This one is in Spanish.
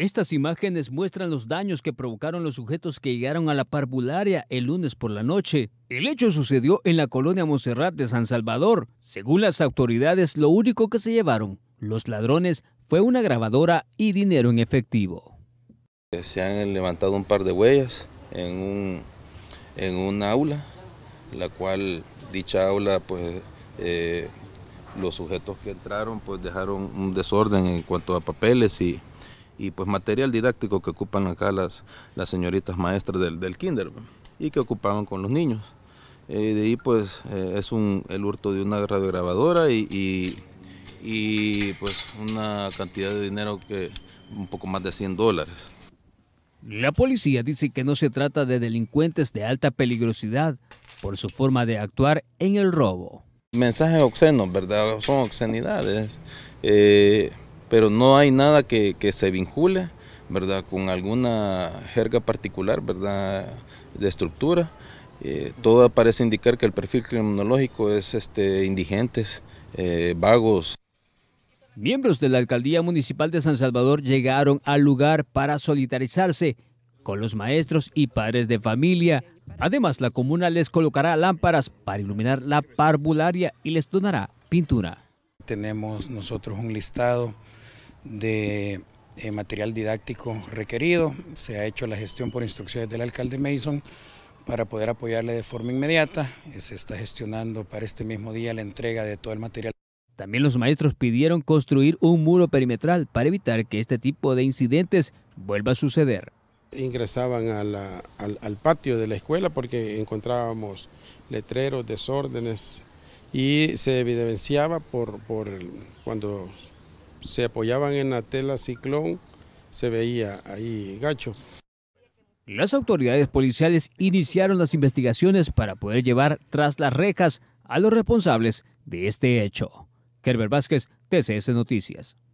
Estas imágenes muestran los daños que provocaron los sujetos que llegaron a la parvularia el lunes por la noche. El hecho sucedió en la colonia Monserrat de San Salvador. Según las autoridades, lo único que se llevaron los ladrones fue una grabadora y dinero en efectivo. Eh, se han levantado un par de huellas en un, en aula, la cual dicha aula pues eh, los sujetos que entraron pues dejaron un desorden en cuanto a papeles y y pues material didáctico que ocupan acá las, las señoritas maestras del, del kinder y que ocupaban con los niños. Eh, de ahí pues eh, es un, el hurto de una radiograbadora y, y, pues una cantidad de dinero que un poco más de 100 dólares. La policía dice que no se trata de delincuentes de alta peligrosidad por su forma de actuar en el robo. Mensajes obscenos, ¿verdad? Son obscenidades. Eh, pero no hay nada que, se vincule, ¿verdad? Con alguna jerga particular, ¿verdad? De estructura. Eh, todo parece indicar que el perfil criminológico es este, indigentes, eh, vagos. Miembros de la Alcaldía Municipal de San Salvador llegaron al lugar para solidarizarse con los maestros y padres de familia. Además, la comuna les colocará lámparas para iluminar la parvularia y les donará pintura. Tenemos nosotros un listado de eh, material didáctico requerido. Se ha hecho la gestión por instrucciones del alcalde Mason para poder apoyarle de forma inmediata. Se está gestionando para este mismo día la entrega de todo el material. También los maestros pidieron construir un muro perimetral para evitar que este tipo de incidentes vuelva a suceder. Ingresaban al, patio de la escuela porque encontrábamos letreros, desórdenes y se evidenciaba por, por cuando se apoyaban en la tela ciclón, se veía ahí gacho. Las autoridades policiales iniciaron las investigaciones para poder llevar tras las rejas a los responsables de este hecho. Kerber Vázquez, TCS Noticias.